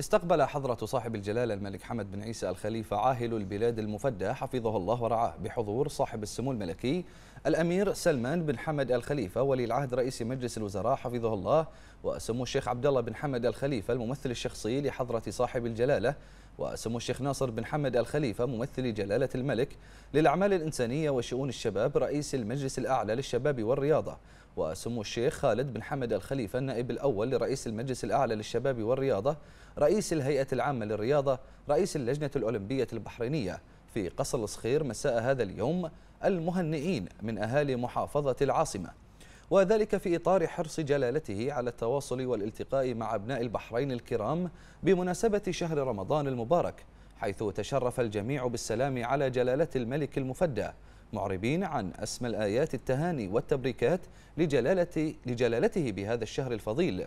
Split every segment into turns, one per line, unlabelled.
استقبل حضرة صاحب الجلالة الملك حمد بن عيسى الخليفة عاهل البلاد المفدى حفظه الله ورعاه بحضور صاحب السمو الملكي الأمير سلمان بن حمد الخليفة ولي العهد رئيس مجلس الوزراء حفظه الله وسمو الشيخ عبد الله بن حمد الخليفة الممثل الشخصي لحضرة صاحب الجلالة وسمو الشيخ ناصر بن حمد الخليفة ممثل جلالة الملك للأعمال الإنسانية وشؤون الشباب رئيس المجلس الأعلى للشباب والرياضة وسمو الشيخ خالد بن حمد الخليفة النائب الأول لرئيس المجلس الأعلى للشباب والرياضة رئيس الهيئة العامة للرياضة رئيس اللجنة الأولمبية البحرينية في قصر الصخير مساء هذا اليوم المهنئين من أهالي محافظة العاصمة وذلك في إطار حرص جلالته على التواصل والالتقاء مع أبناء البحرين الكرام بمناسبة شهر رمضان المبارك حيث تشرف الجميع بالسلام على جلالة الملك المفدى معربين عن أسمى الآيات التهاني والتبريكات لجلالة لجلالته بهذا الشهر الفضيل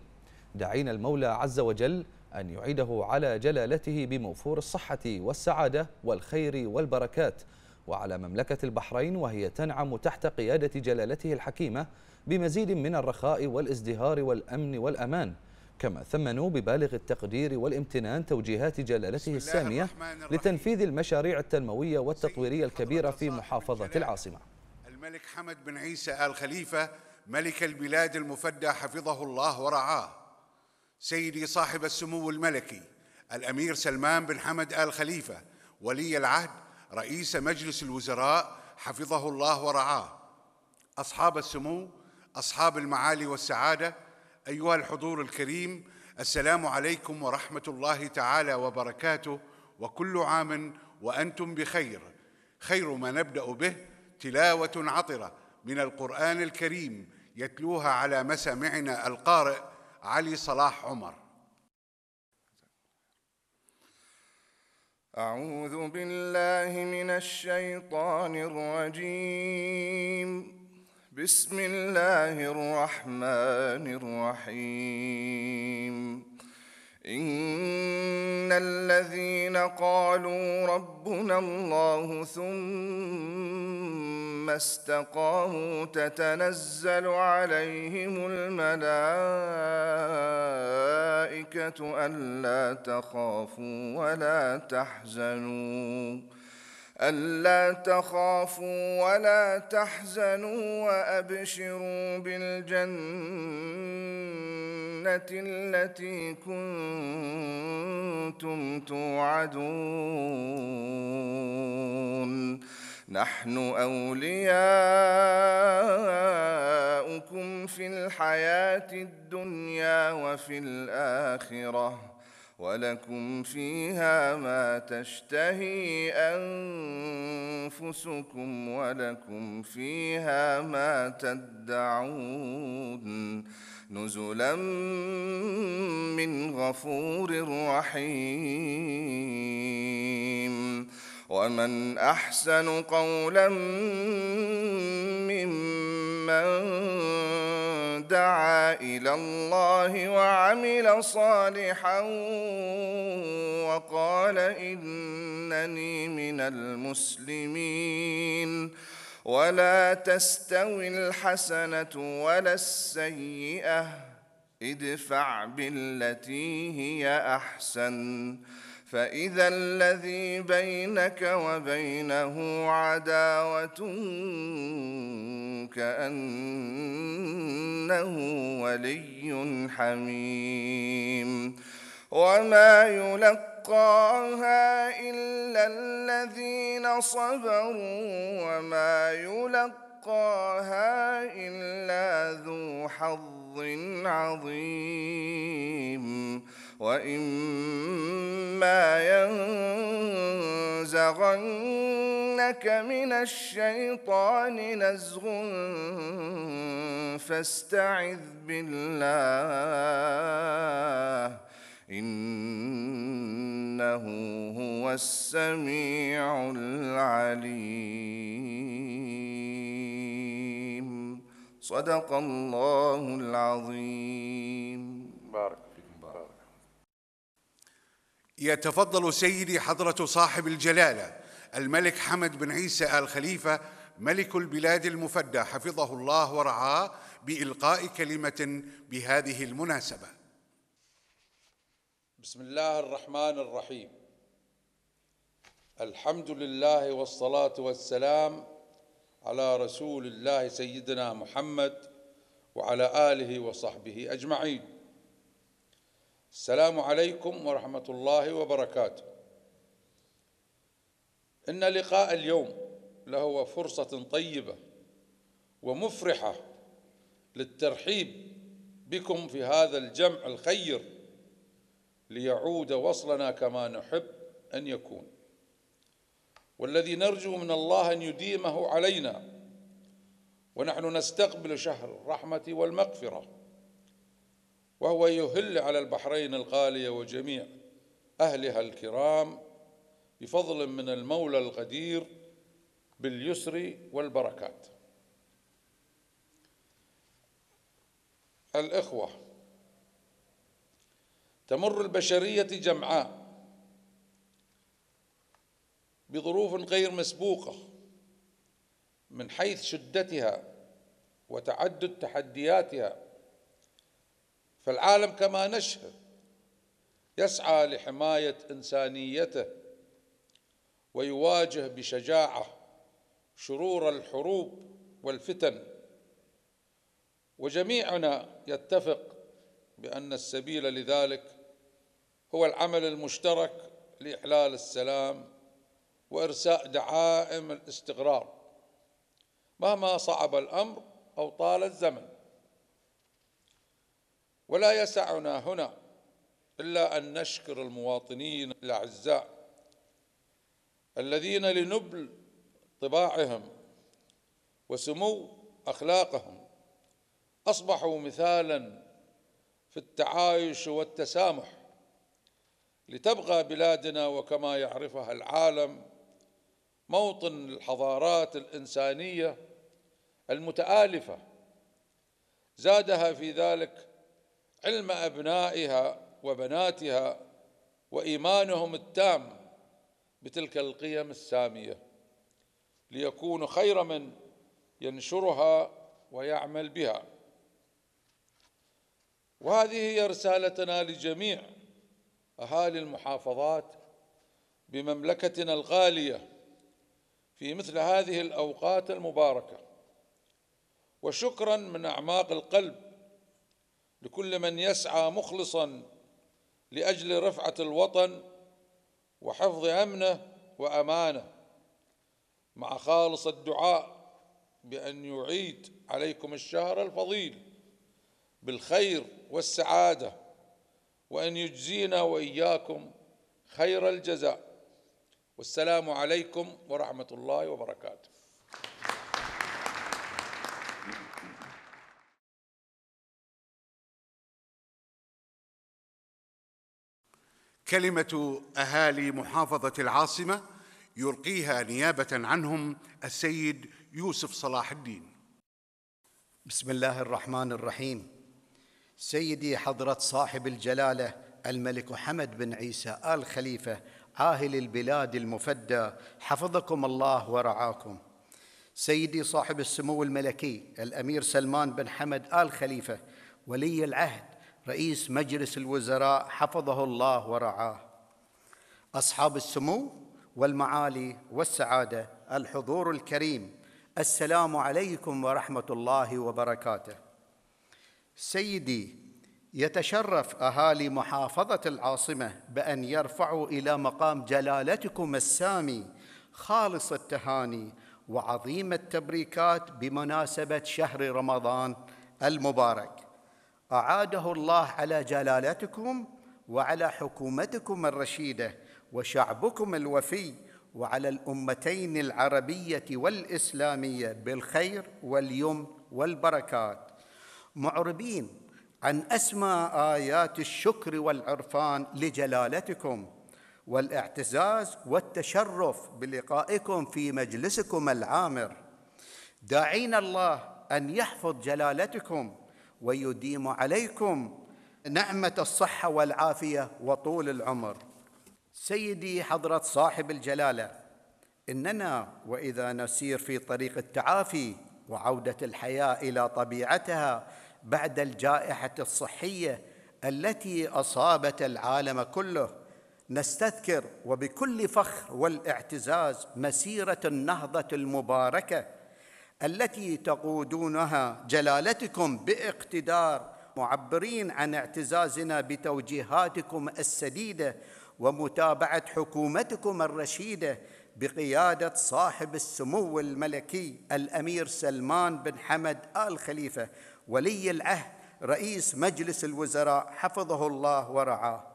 دعينا المولى عز وجل أن يعيده على جلالته بموفور الصحة والسعادة والخير والبركات وعلى مملكة البحرين وهي تنعم تحت قيادة جلالته الحكيمة بمزيد من الرخاء والازدهار والأمن والأمان كما ثمنوا ببالغ التقدير والامتنان توجيهات جلالته السامية لتنفيذ المشاريع التنموية والتطويرية الكبيرة في محافظة العاصمة
الملك حمد بن عيسى آل خليفة ملك البلاد المفدى حفظه الله ورعاه سيدي صاحب السمو الملكي الأمير سلمان بن حمد آل خليفة ولي العهد رئيس مجلس الوزراء حفظه الله ورعاه أصحاب السمو أصحاب المعالي والسعادة أيها الحضور الكريم السلام عليكم ورحمة الله تعالى وبركاته وكل عام وأنتم بخير خير ما نبدأ به تلاوة عطرة من القرآن الكريم يتلوها على مسامعنا القارئ علي صلاح عمر
أعوذ بالله من الشيطان الرجيم بسم الله الرحمن الرحيم إن الذين قالوا ربنا الله ثم استقاموا تتنزل عليهم الملائكة ألا تخافوا ولا تحزنوا ألا تخافوا ولا تحزنوا وأبشروا بالجنة التي كنتم توعدون نحن أولياؤكم في الحياة الدنيا وفي الآخرة ولكم فيها ما تشتهي أنفسكم ولكم فيها ما تدعون نزلا من غفور رحيم ومن احسن قولا ممن دعا الى الله وعمل صالحا وقال انني من المسلمين ولا تستوي الحسنه ولا السيئه ادفع بالتي هي احسن فإذا الذي بينك وبينه عداوة كأنه ولي حميم وما يلقاها إلا الذين صبروا وما يلقاها إلا ذو حظ عظيم وإما ينزغنك من الشيطان نزغ فاستعذ بالله إنه هو السميع العليم صدق الله العظيم بارك
يتفضل سيدي حضرة صاحب الجلالة الملك حمد بن عيسى آل خليفة ملك البلاد المفدى حفظه الله ورعاه بإلقاء كلمة بهذه المناسبة
بسم الله الرحمن الرحيم الحمد لله والصلاة والسلام على رسول الله سيدنا محمد وعلى آله وصحبه أجمعين السلام عليكم ورحمة الله وبركاته إن لقاء اليوم لهو فرصة طيبة ومفرحة للترحيب بكم في هذا الجمع الخير ليعود وصلنا كما نحب أن يكون والذي نرجو من الله أن يديمه علينا ونحن نستقبل شهر الرحمة والمغفرة وهو يهل على البحرين الغالية وجميع أهلها الكرام بفضل من المولى القدير باليسر والبركات الإخوة تمر البشرية جمعاء بظروف غير مسبوقة من حيث شدتها وتعدد تحدياتها فالعالم كما نشهد يسعى لحماية إنسانيته ويواجه بشجاعة شرور الحروب والفتن وجميعنا يتفق بأن السبيل لذلك هو العمل المشترك لإحلال السلام وإرساء دعائم الاستقرار مهما صعب الأمر أو طال الزمن ولا يسعنا هنا إلا أن نشكر المواطنين الأعزاء الذين لنبل طباعهم وسمو أخلاقهم أصبحوا مثالا في التعايش والتسامح لتبقى بلادنا وكما يعرفها العالم موطن الحضارات الإنسانية المتآلفة زادها في ذلك علم أبنائها وبناتها وإيمانهم التام بتلك القيم السامية ليكونوا خير من ينشرها ويعمل بها وهذه هي رسالتنا لجميع أهالي المحافظات بمملكتنا الغالية في مثل هذه الأوقات المباركة وشكرا من أعماق القلب لكل من يسعى مخلصا لاجل رفعه الوطن وحفظ امنه وامانه مع خالص الدعاء بان يعيد عليكم الشهر الفضيل بالخير والسعاده وان يجزينا واياكم خير الجزاء والسلام عليكم ورحمه الله وبركاته
كلمة أهالي محافظة العاصمة يلقيها نيابة عنهم
السيد يوسف صلاح الدين بسم الله الرحمن الرحيم سيدي حضرة صاحب الجلالة الملك حمد بن عيسى آل خليفة عاهل البلاد المفدى حفظكم الله ورعاكم سيدي صاحب السمو الملكي الأمير سلمان بن حمد آل خليفة ولي العهد رئيس مجلس الوزراء حفظه الله ورعاه أصحاب السمو والمعالي والسعادة الحضور الكريم السلام عليكم ورحمة الله وبركاته سيدي يتشرف أهالي محافظة العاصمة بأن يرفعوا إلى مقام جلالتكم السامي خالص التهاني وعظيم التبريكات بمناسبة شهر رمضان المبارك اعاده الله على جلالتكم وعلى حكومتكم الرشيده وشعبكم الوفي وعلى الامتين العربيه والاسلاميه بالخير واليوم والبركات معربين عن اسمى ايات الشكر والعرفان لجلالتكم والاعتزاز والتشرف بلقائكم في مجلسكم العامر داعين الله ان يحفظ جلالتكم ويديم عليكم نعمه الصحه والعافيه وطول العمر سيدي حضره صاحب الجلاله اننا واذا نسير في طريق التعافي وعوده الحياه الى طبيعتها بعد الجائحه الصحيه التي اصابت العالم كله نستذكر وبكل فخر والاعتزاز مسيره النهضه المباركه التي تقودونها جلالتكم باقتدار معبرين عن اعتزازنا بتوجيهاتكم السديده ومتابعه حكومتكم الرشيده بقياده صاحب السمو الملكي الامير سلمان بن حمد ال خليفه ولي العهد رئيس مجلس الوزراء حفظه الله ورعاه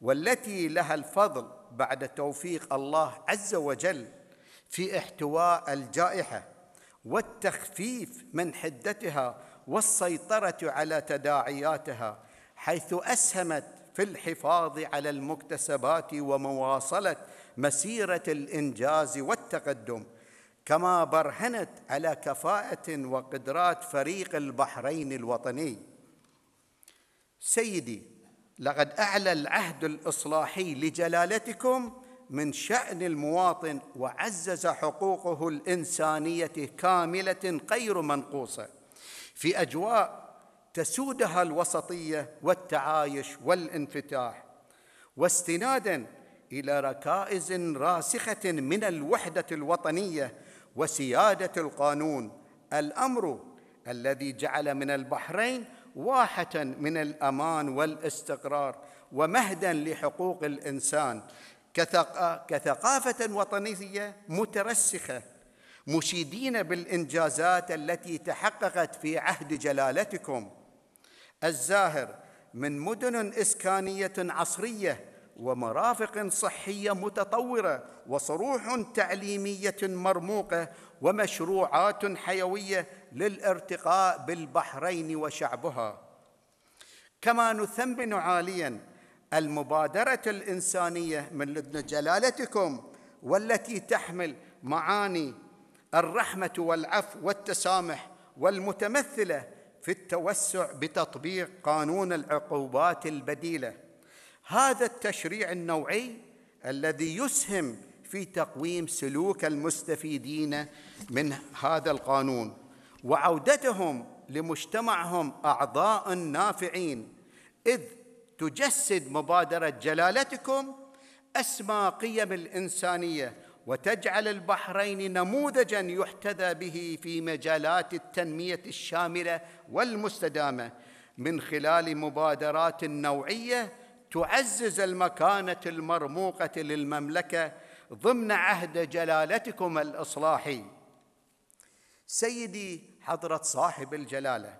والتي لها الفضل بعد توفيق الله عز وجل في احتواء الجائحه والتخفيف من حدتها والسيطره على تداعياتها حيث اسهمت في الحفاظ على المكتسبات ومواصله مسيره الانجاز والتقدم كما برهنت على كفاءه وقدرات فريق البحرين الوطني سيدي لقد اعلى العهد الاصلاحي لجلالتكم من شأن المواطن وعزز حقوقه الإنسانية كاملة غير منقوصة في أجواء تسودها الوسطية والتعايش والانفتاح واستنادا إلى ركائز راسخة من الوحدة الوطنية وسيادة القانون الأمر الذي جعل من البحرين واحة من الأمان والاستقرار ومهدا لحقوق الإنسان كثقافة وطنية مترسخة مشيدين بالإنجازات التي تحققت في عهد جلالتكم الزاهر من مدن إسكانية عصرية ومرافق صحية متطورة وصروح تعليمية مرموقة ومشروعات حيوية للارتقاء بالبحرين وشعبها كما نثمن عالياً المبادره الانسانيه من لدن جلالتكم والتي تحمل معاني الرحمه والعفو والتسامح والمتمثله في التوسع بتطبيق قانون العقوبات البديله هذا التشريع النوعي الذي يسهم في تقويم سلوك المستفيدين من هذا القانون وعودتهم لمجتمعهم اعضاء نافعين اذ تجسد مبادره جلالتكم اسمى قيم الانسانيه وتجعل البحرين نموذجا يحتذى به في مجالات التنميه الشامله والمستدامه من خلال مبادرات نوعيه تعزز المكانه المرموقه للمملكه ضمن عهد جلالتكم الاصلاحي سيدي حضره صاحب الجلاله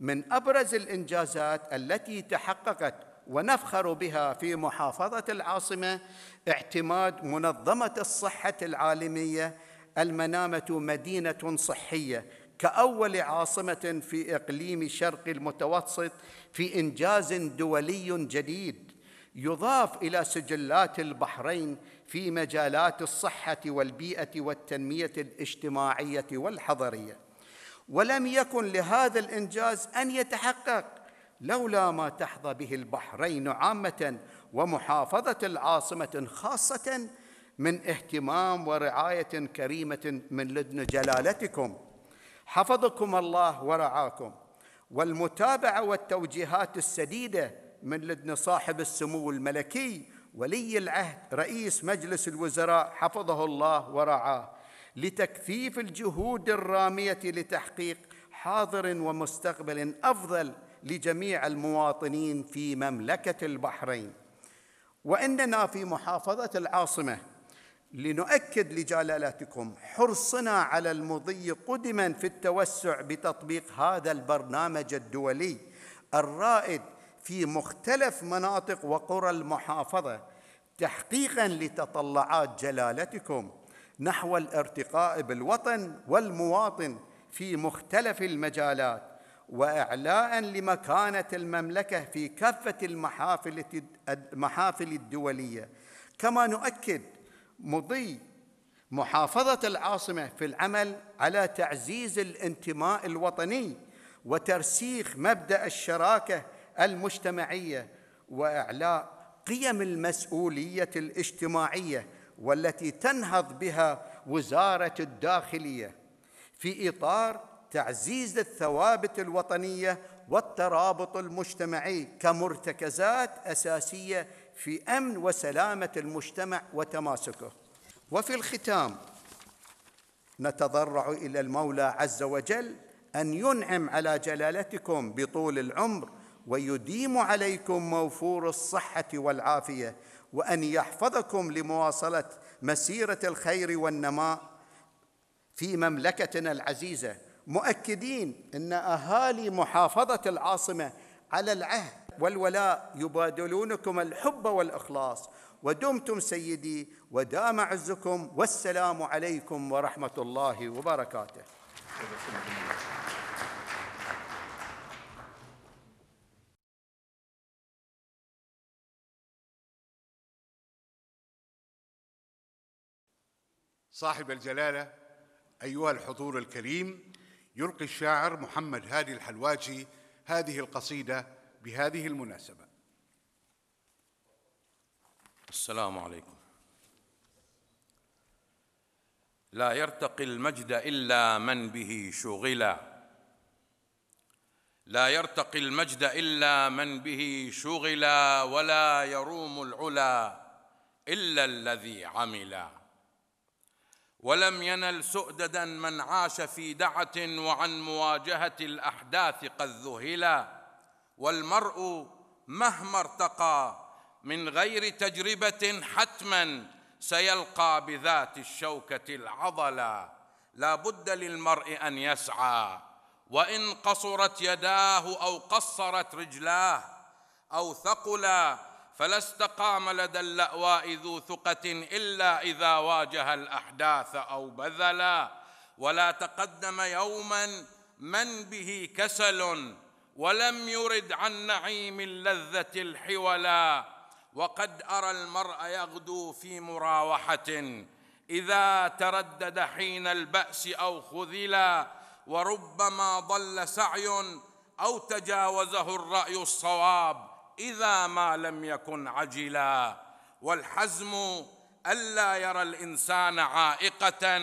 من ابرز الانجازات التي تحققت ونفخر بها في محافظة العاصمة اعتماد منظمة الصحة العالمية المنامة مدينة صحية كأول عاصمة في إقليم شرق المتوسط في إنجاز دولي جديد يضاف إلى سجلات البحرين في مجالات الصحة والبيئة والتنمية الاجتماعية والحضرية ولم يكن لهذا الإنجاز أن يتحقق لولا ما تحظى به البحرين عامة ومحافظة العاصمة خاصة من اهتمام ورعاية كريمة من لدن جلالتكم حفظكم الله ورعاكم والمتابعة والتوجيهات السديدة من لدن صاحب السمو الملكي ولي العهد رئيس مجلس الوزراء حفظه الله ورعاه لتكثيف الجهود الرامية لتحقيق حاضر ومستقبل أفضل لجميع المواطنين في مملكه البحرين واننا في محافظه العاصمه لنؤكد لجلالتكم حرصنا على المضي قدما في التوسع بتطبيق هذا البرنامج الدولي الرائد في مختلف مناطق وقرى المحافظه تحقيقا لتطلعات جلالتكم نحو الارتقاء بالوطن والمواطن في مختلف المجالات واعلاء لمكانه المملكه في كافه المحافل المحافل الدوليه كما نؤكد مضي محافظه العاصمه في العمل على تعزيز الانتماء الوطني وترسيخ مبدا الشراكه المجتمعيه واعلاء قيم المسؤوليه الاجتماعيه والتي تنهض بها وزاره الداخليه في اطار تعزيز الثوابت الوطنيه والترابط المجتمعي كمرتكزات اساسيه في امن وسلامه المجتمع وتماسكه وفي الختام نتضرع الى المولى عز وجل ان ينعم على جلالتكم بطول العمر ويديم عليكم موفور الصحه والعافيه وان يحفظكم لمواصله مسيره الخير والنماء في مملكتنا العزيزه مؤكدين ان اهالي محافظه العاصمه على العهد والولاء يبادلونكم الحب والاخلاص ودمتم سيدي ودام عزكم والسلام عليكم ورحمه الله وبركاته
صاحب الجلاله
ايها الحضور الكريم يلقي الشاعر محمد هادي الحلواجي هذه القصيدة بهذه المناسبة
السلام عليكم لا يرتقي المجد إلا من به شغلا لا يرتقي المجد إلا من به شغلا ولا يروم العلا إلا الذي عملا ولم ينل سؤددا من عاش في دعه وعن مواجهه الاحداث قد ذهلا والمرء مهما ارتقى من غير تجربه حتما سيلقى بذات الشوكه العضلا لا بد للمرء ان يسعى وان قصرت يداه او قصرت رجلاه او ثقلا فلا استقام لدى اللأواء ذو ثقة إلا إذا واجه الأحداث أو بذلا ولا تقدم يوما من به كسل ولم يرد عن نعيم اللذة الحولا وقد أرى المرء يغدو في مراوحة إذا تردد حين البأس أو خذلا وربما ضل سعي أو تجاوزه الرأي الصواب إذا ما لم يكن عجلا والحزم ألا يرى الإنسان عائقة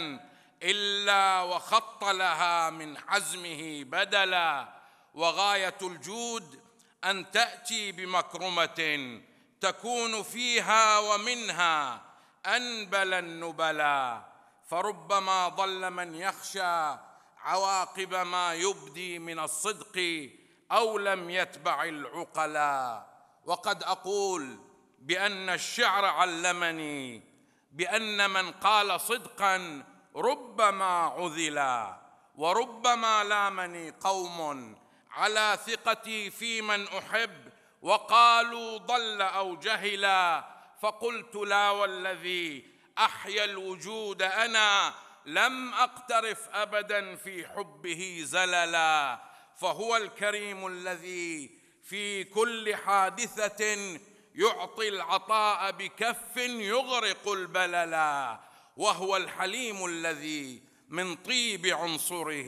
إلا وخط لها من حزمه بدلا وغاية الجود أن تأتي بمكرمة تكون فيها ومنها أنبل النبلا فربما ضل من يخشى عواقب ما يبدي من الصدق او لم يتبع العقلاء وقد اقول بان الشعر علمني بان من قال صدقا ربما عذلا وربما لامني قوم على ثقتي في من احب وقالوا ضل او جهلا فقلت لا والذي احيا الوجود انا لم اقترف ابدا في حبه زللا فهو الكريم الذي في كل حادثه يعطي العطاء بكف يغرق البللا وهو الحليم الذي من طيب عنصره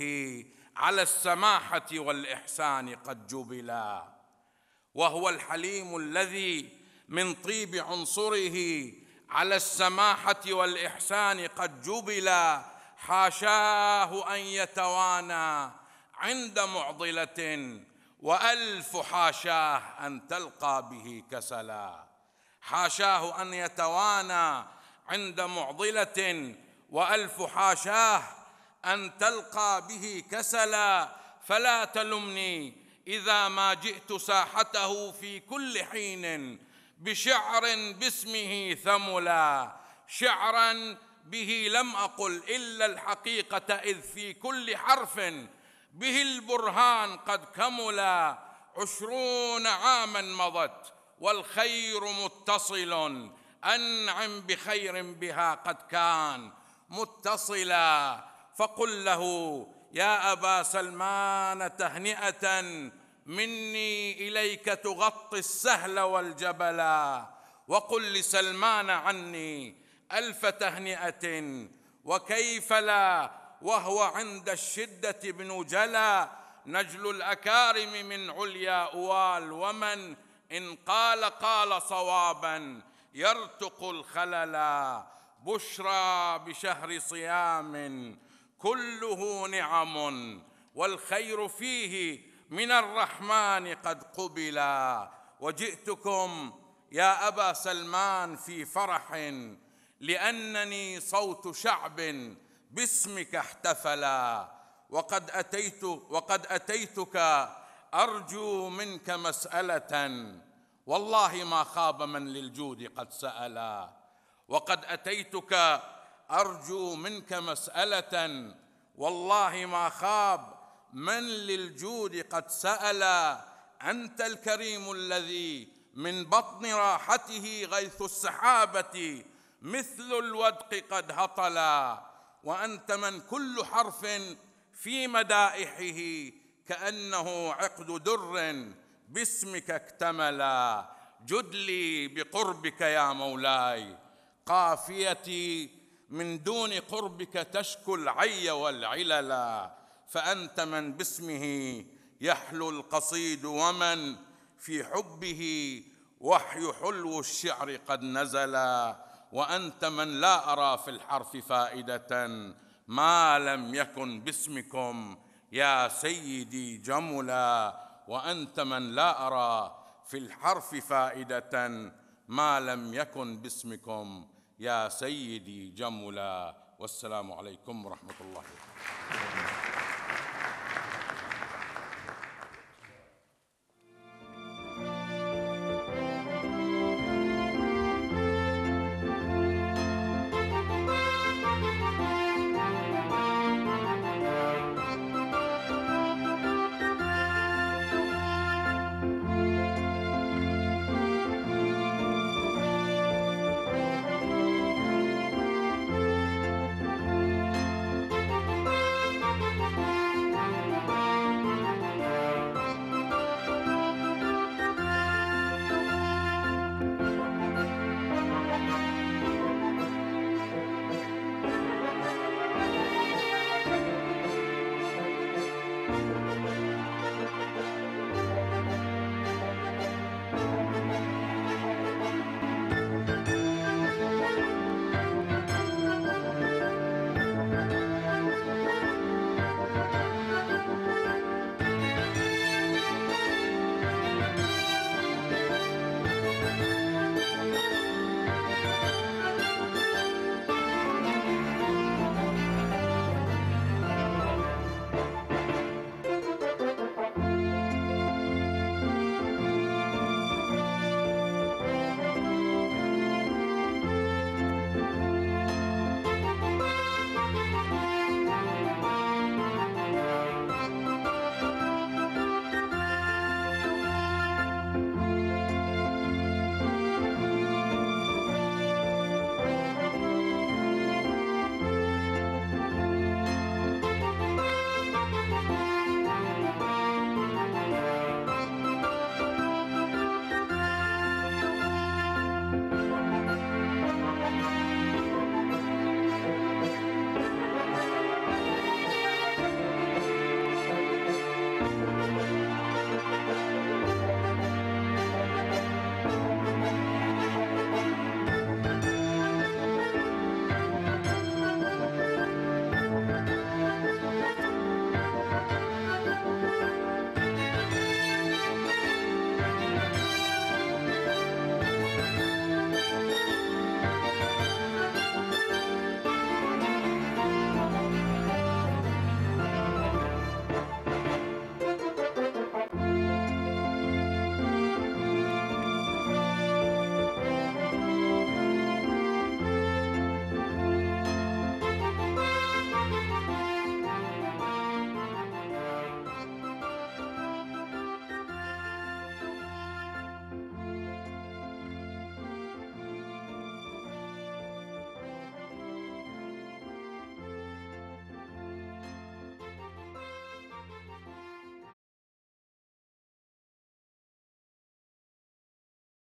على السماحه والاحسان قد جبلا وهو الحليم الذي من طيب عنصره على السماحه والاحسان قد جبلا حاشاه ان يتوانى عند معضله والف حاشاه ان تلقى به كسلا حاشاه ان يتوانى عند معضله والف حاشاه ان تلقى به كسلا فلا تلمني اذا ما جئت ساحته في كل حين بشعر باسمه ثملا شعرا به لم اقل الا الحقيقه اذ في كل حرف به البرهان قد كمل عشرون عاما مضت والخير متصل أنعم بخير بها قد كان متصلا فقل له يا أبا سلمان تهنئة مني إليك تغطي السهل والجبلا وقل لسلمان عني ألف تهنئة وكيف لا وهو عند الشدة بن جلا نجل الأكارم من عليا أوال ومن إن قال قال صوابا يرتق الخللا بشرى بشهر صيام كله نعم والخير فيه من الرحمن قد قبلا وجئتكم يا ابا سلمان في فرح لانني صوت شعب باسمك احتفلا وقد أتيت وقد أتيتك أرجو منك مسألة والله ما خاب من للجود قد سألا وقد أتيتك أرجو منك مسألة والله ما خاب من للجود قد سألا أنت الكريم الذي من بطن راحته غيث السحابة مثل الودق قد هطلا وانت من كل حرف في مدائحه كانه عقد در باسمك اكتملا جد لي بقربك يا مولاي قافيتي من دون قربك تشكو العي والعللا فانت من باسمه يحلو القصيد ومن في حبه وحي حلو الشعر قد نزلا وانت من لا ارى في الحرف فائده ما لم يكن باسمكم يا سيدي جملا وانت من لا ارى في الحرف فائده ما لم يكن باسمكم يا سيدي جملا والسلام عليكم ورحمه الله وبركاته